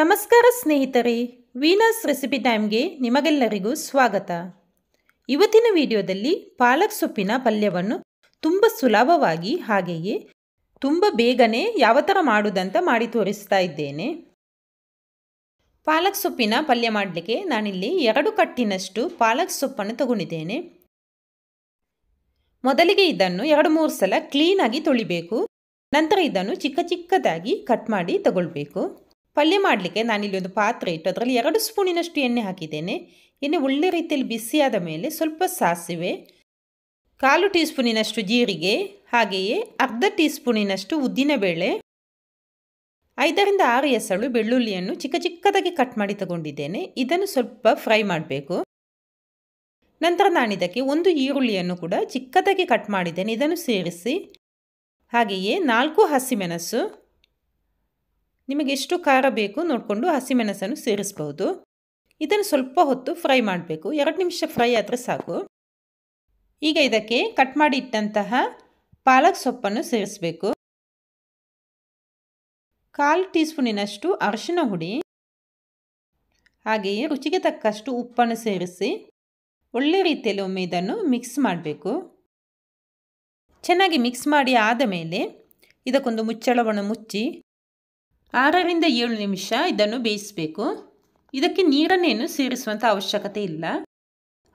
ನಮಸ್ಕಾರ ಸ್ನೇಹಿತರೆ Venus recipe ಟೈಮ್ಗೆ ನಿಮಗೆಲ್ಲರಿಗೂ ಸ್ವಾಗತ ಇವತ್ತಿನ ವಿಡಿಯೋದಲ್ಲಿ ಪಾಲಕ್ ಸೊಪ್ಪಿನ ಪಲ್ಯವನ್ನು ತುಂಬ ಸುಲಭವಾಗಿ ಹಾಗೆಯೇ ತುಂಬ ಬೇಗನೆ ಯಾವ ಥರ ಮಾಡುವುದಂತ ಮಾಡಿ ತೋರಿಸ್ತಾ ಇದ್ದೇನೆ ಪಾಲಕ್ ಸೊಪ್ಪಿನ ಪಲ್ಯ ಮಾಡಲಿಕ್ಕೆ ನಾನಿಲ್ಲಿ ಎರಡು ಕಟ್ಟಿನಷ್ಟು ಪಾಲಕ್ ಸೊಪ್ಪನ್ನು ತಗೊಂಡಿದ್ದೇನೆ ಮೊದಲಿಗೆ ಇದನ್ನು ಎರಡು ಮೂರು ಸಲ ಕ್ಲೀನಾಗಿ ತೊಳಿಬೇಕು ನಂತರ ಇದನ್ನು ಚಿಕ್ಕ ಚಿಕ್ಕದಾಗಿ ಕಟ್ ಮಾಡಿ ತಗೊಳ್ಬೇಕು ಪಲ್ಯ ಮಾಡಲಿಕ್ಕೆ ನಾನಿಲ್ಲಿ ಒಂದು ಪಾತ್ರೆ ಇಟ್ಟು ಅದರಲ್ಲಿ ಎರಡು ಸ್ಪೂನಿನಷ್ಟು ಎಣ್ಣೆ ಹಾಕಿದ್ದೇನೆ ಎಣ್ಣೆ ಒಳ್ಳೆ ರೀತಿಯಲ್ಲಿ ಬಿಸಿಯಾದ ಮೇಲೆ ಸ್ವಲ್ಪ ಸಾಸಿವೆ ಕಾಲು ಟೀ ಸ್ಪೂನಿನಷ್ಟು ಜೀರಿಗೆ ಹಾಗೆಯೇ ಅರ್ಧ ಟೀ ಸ್ಪೂನಿನಷ್ಟು ಉದ್ದಿನಬೇಳೆ ಐದರಿಂದ ಆರು ಎಸಳು ಬೆಳ್ಳುಳ್ಳಿಯನ್ನು ಚಿಕ್ಕ ಚಿಕ್ಕದಾಗಿ ಕಟ್ ಮಾಡಿ ತಗೊಂಡಿದ್ದೇನೆ ಇದನ್ನು ಸ್ವಲ್ಪ ಫ್ರೈ ಮಾಡಬೇಕು ನಂತರ ನಾನಿದಕ್ಕೆ ಒಂದು ಈರುಳ್ಳಿಯನ್ನು ಕೂಡ ಚಿಕ್ಕದಾಗಿ ಕಟ್ ಮಾಡಿದ್ದೇನೆ ಇದನ್ನು ಸೇರಿಸಿ ಹಾಗೆಯೇ ನಾಲ್ಕು ಹಸಿಮೆಣಸು ನಿಮಗೆ ಎಷ್ಟು ಖಾರ ಬೇಕು ನೋಡಿಕೊಂಡು ಹಸಿಮೆಣಸನ್ನು ಸೇರಿಸ್ಬೋದು ಇದನ್ನು ಸ್ವಲ್ಪ ಹೊತ್ತು ಫ್ರೈ ಮಾಡಬೇಕು ಎರಡು ನಿಮಿಷ ಫ್ರೈ ಆದರೆ ಸಾಕು ಈಗ ಇದಕ್ಕೆ ಕಟ್ ಮಾಡಿ ಇಟ್ಟಂತಹ ಪಾಲಕ್ ಸೊಪ್ಪನ್ನು ಸೇರಿಸಬೇಕು ಕಾಲು ಟೀ ಸ್ಪೂನಿನಷ್ಟು ಅರಿಶಿನ ಹುಡಿ ಹಾಗೆಯೇ ರುಚಿಗೆ ತಕ್ಕಷ್ಟು ಉಪ್ಪನ್ನು ಸೇರಿಸಿ ಒಳ್ಳೆ ರೀತಿಯಲ್ಲಿ ಒಮ್ಮೆ ಇದನ್ನು ಮಿಕ್ಸ್ ಮಾಡಬೇಕು ಚೆನ್ನಾಗಿ ಮಿಕ್ಸ್ ಮಾಡಿ ಆದ ಮೇಲೆ ಇದಕ್ಕೊಂದು ಮುಚ್ಚಳವನ್ನು ಮುಚ್ಚಿ ಆರರಿಂದ ಏಳು ನಿಮಿಷ ಇದನ್ನು ಬೇಯಿಸಬೇಕು ಇದಕ್ಕೆ ನೀರನ್ನೇನು ಸೇರಿಸುವಂಥ ಅವಶ್ಯಕತೆ ಇಲ್ಲ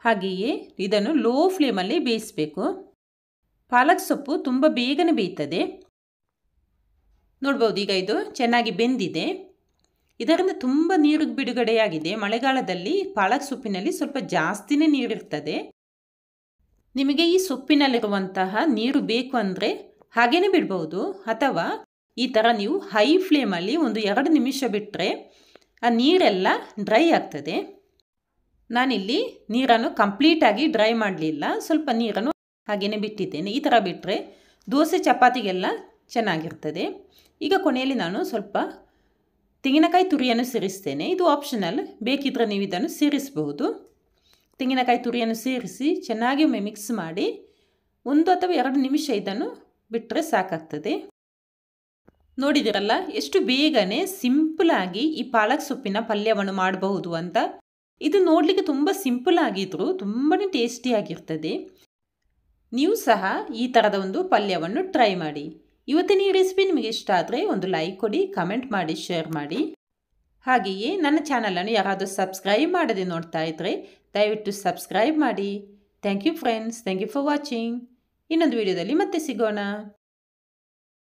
ಹಾಗೆಯೇ ಇದನ್ನು ಲೋ ಫ್ಲೇಮಲ್ಲಿ ಬೇಯಿಸಬೇಕು ಪಾಲಕ್ ಸೊಪ್ಪು ತುಂಬ ಬೇಗನೆ ಬೇಯ್ತದೆ ನೋಡ್ಬೋದು ಈಗ ಇದು ಚೆನ್ನಾಗಿ ಬೆಂದಿದೆ ಇದರಿಂದ ತುಂಬ ನೀರು ಬಿಡುಗಡೆಯಾಗಿದೆ ಮಳೆಗಾಲದಲ್ಲಿ ಪಾಲಕ್ ಸೊಪ್ಪಿನಲ್ಲಿ ಸ್ವಲ್ಪ ಜಾಸ್ತಿನೇ ನೀರಿರ್ತದೆ ನಿಮಗೆ ಈ ಸೊಪ್ಪಿನಲ್ಲಿರುವಂತಹ ನೀರು ಬೇಕು ಅಂದರೆ ಹಾಗೇನೆ ಬಿಡ್ಬೋದು ಅಥವಾ ಈ ಥರ ನೀವು ಹೈ ಫ್ಲೇಮಲ್ಲಿ ಒಂದು ಎರಡು ನಿಮಿಷ ಬಿಟ್ಟರೆ ಆ ನೀರೆಲ್ಲ ಡ್ರೈ ಆಗ್ತದೆ ನಾನಿಲ್ಲಿ ನೀರನ್ನು ಕಂಪ್ಲೀಟಾಗಿ ಡ್ರೈ ಮಾಡಲಿಲ್ಲ ಸ್ವಲ್ಪ ನೀರನ್ನು ಹಾಗೆಯೇ ಬಿಟ್ಟಿದ್ದೇನೆ ಈ ಥರ ಬಿಟ್ಟರೆ ದೋಸೆ ಚಪಾತಿಗೆಲ್ಲ ಚೆನ್ನಾಗಿರ್ತದೆ ಈಗ ಕೊನೆಯಲ್ಲಿ ನಾನು ಸ್ವಲ್ಪ ತೆಂಗಿನಕಾಯಿ ತುರಿಯನ್ನು ಸೇರಿಸ್ತೇನೆ ಇದು ಆಪ್ಷನಲ್ ಬೇಕಿದ್ರೆ ನೀವು ಇದನ್ನು ಸೇರಿಸಬಹುದು ತೆಂಗಿನಕಾಯಿ ತುರಿಯನ್ನು ಸೇರಿಸಿ ಚೆನ್ನಾಗಿ ಒಮ್ಮೆ ಮಿಕ್ಸ್ ಮಾಡಿ ಒಂದು ಅಥವಾ ಎರಡು ನಿಮಿಷ ಇದನ್ನು ಬಿಟ್ಟರೆ ಸಾಕಾಗ್ತದೆ ನೋಡಿದಿರಲ್ಲ ಎಷ್ಟು ಬೇಗನೆ ಸಿಂಪಲ್ ಆಗಿ ಈ ಪಾಲಕ್ ಸೊಪ್ಪಿನ ಪಲ್ಯವನ್ನು ಮಾಡಬಹುದು ಅಂತ ಇದು ನೋಡಲಿಕ್ಕೆ ತುಂಬ ಸಿಂಪಲ್ ಆಗಿದ್ರು ತುಂಬಾ ಟೇಸ್ಟಿಯಾಗಿರ್ತದೆ ನೀವು ಸಹ ಈ ಥರದ ಒಂದು ಪಲ್ಯವನ್ನು ಟ್ರೈ ಮಾಡಿ ಇವತ್ತಿನ ಈ ರೆಸಿಪಿ ನಿಮಗೆ ಇಷ್ಟ ಆದರೆ ಒಂದು ಲೈಕ್ ಕೊಡಿ ಕಮೆಂಟ್ ಮಾಡಿ ಶೇರ್ ಮಾಡಿ ಹಾಗೆಯೇ ನನ್ನ ಚಾನಲನ್ನು ಯಾರಾದರೂ ಸಬ್ಸ್ಕ್ರೈಬ್ ಮಾಡದೆ ನೋಡ್ತಾ ಇದ್ದರೆ ದಯವಿಟ್ಟು ಸಬ್ಸ್ಕ್ರೈಬ್ ಮಾಡಿ thank you friends thank you for watching ಇನ್ನೊಂದು ವಿಡಿಯೋದಲ್ಲಿ ಮತ್ತೆ ಸಿಗೋಣ